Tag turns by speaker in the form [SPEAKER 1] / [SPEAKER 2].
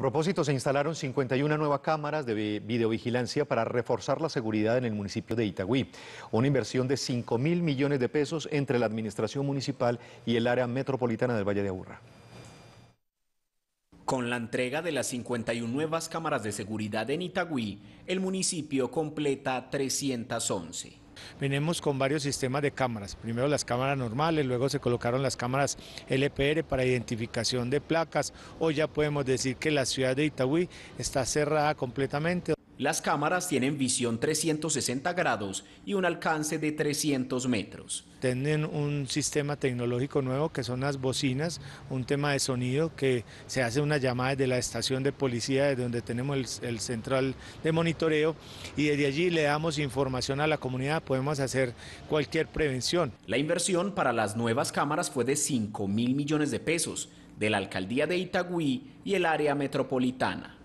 [SPEAKER 1] A propósito, se instalaron 51 nuevas cámaras de videovigilancia para reforzar la seguridad en el municipio de Itagüí. Una inversión de 5 mil millones de pesos entre la administración municipal y el área metropolitana del Valle de Aburrá.
[SPEAKER 2] Con la entrega de las 51 nuevas cámaras de seguridad en Itagüí, el municipio completa 311.
[SPEAKER 3] Venimos con varios sistemas de cámaras, primero las cámaras normales, luego se colocaron las cámaras LPR para identificación de placas, hoy ya podemos decir que la ciudad de Itagüí está cerrada completamente.
[SPEAKER 2] Las cámaras tienen visión 360 grados y un alcance de 300 metros.
[SPEAKER 3] Tienen un sistema tecnológico nuevo que son las bocinas, un tema de sonido que se hace una llamada desde la estación de policía, desde donde tenemos el, el central de monitoreo y desde allí le damos información a la comunidad, podemos hacer cualquier prevención. La inversión para las nuevas
[SPEAKER 2] cámaras fue de 5 mil millones de pesos de la alcaldía de Itagüí y el área metropolitana.